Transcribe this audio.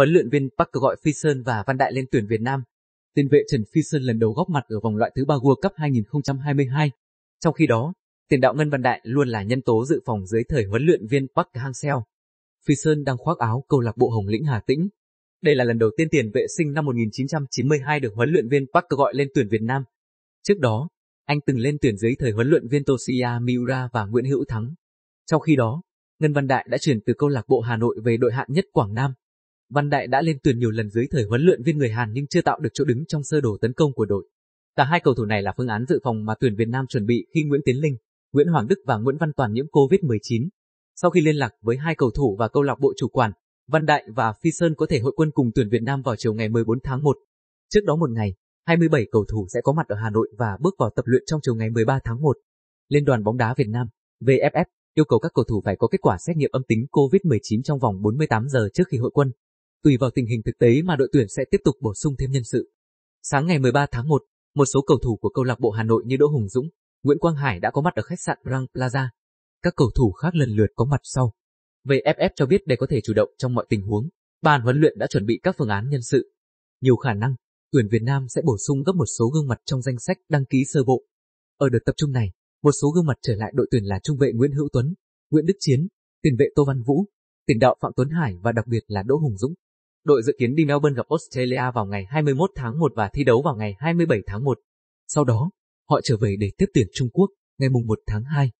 Huấn luyện viên Park gọi Phi Sơn và Văn Đại lên tuyển Việt Nam. Tiền vệ Trần Phi Sơn lần đầu góp mặt ở vòng loại thứ ba World Cup 2022. Trong khi đó, tiền đạo Ngân Văn Đại luôn là nhân tố dự phòng dưới thời huấn luyện viên Park Hang-seo. Phi Sơn đang khoác áo câu lạc bộ Hồng Lĩnh Hà Tĩnh. Đây là lần đầu tiên tiền vệ sinh năm 1992 được huấn luyện viên Park gọi lên tuyển Việt Nam. Trước đó, anh từng lên tuyển dưới thời huấn luyện viên Toshiya Miura và Nguyễn Hữu Thắng. Trong khi đó, Ngân Văn Đại đã chuyển từ câu lạc bộ Hà Nội về đội hạng nhất Quảng Nam. Văn Đại đã lên tuyển nhiều lần dưới thời huấn luyện viên người Hàn nhưng chưa tạo được chỗ đứng trong sơ đồ tấn công của đội. Cả hai cầu thủ này là phương án dự phòng mà tuyển Việt Nam chuẩn bị khi Nguyễn Tiến Linh, Nguyễn Hoàng Đức và Nguyễn Văn Toàn nhiễm Covid-19. Sau khi liên lạc với hai cầu thủ và câu lạc bộ chủ quản, Văn Đại và Phi Sơn có thể hội quân cùng tuyển Việt Nam vào chiều ngày 14 tháng 1. Trước đó một ngày, 27 cầu thủ sẽ có mặt ở Hà Nội và bước vào tập luyện trong chiều ngày 13 tháng 1. Liên đoàn bóng đá Việt Nam, VFF, yêu cầu các cầu thủ phải có kết quả xét nghiệm âm tính COVID-19 trong vòng 48 giờ trước khi hội quân tùy vào tình hình thực tế mà đội tuyển sẽ tiếp tục bổ sung thêm nhân sự. Sáng ngày 13 tháng 1, một số cầu thủ của câu lạc bộ Hà Nội như Đỗ Hùng Dũng, Nguyễn Quang Hải đã có mặt ở khách sạn Grand Plaza. Các cầu thủ khác lần lượt có mặt sau. VFF cho biết để có thể chủ động trong mọi tình huống, ban huấn luyện đã chuẩn bị các phương án nhân sự. Nhiều khả năng, tuyển Việt Nam sẽ bổ sung gấp một số gương mặt trong danh sách đăng ký sơ bộ. Ở đợt tập trung này, một số gương mặt trở lại đội tuyển là trung vệ Nguyễn Hữu Tuấn, Nguyễn Đức Chiến, tiền vệ Tô Văn Vũ, tiền đạo Phạm Tuấn Hải và đặc biệt là Đỗ Hùng Dũng. Đội dự kiến đi Melbourne gặp Australia vào ngày 21 tháng 1 và thi đấu vào ngày 27 tháng 1. Sau đó, họ trở về để tiếp tuyển Trung Quốc ngày 1 tháng 2.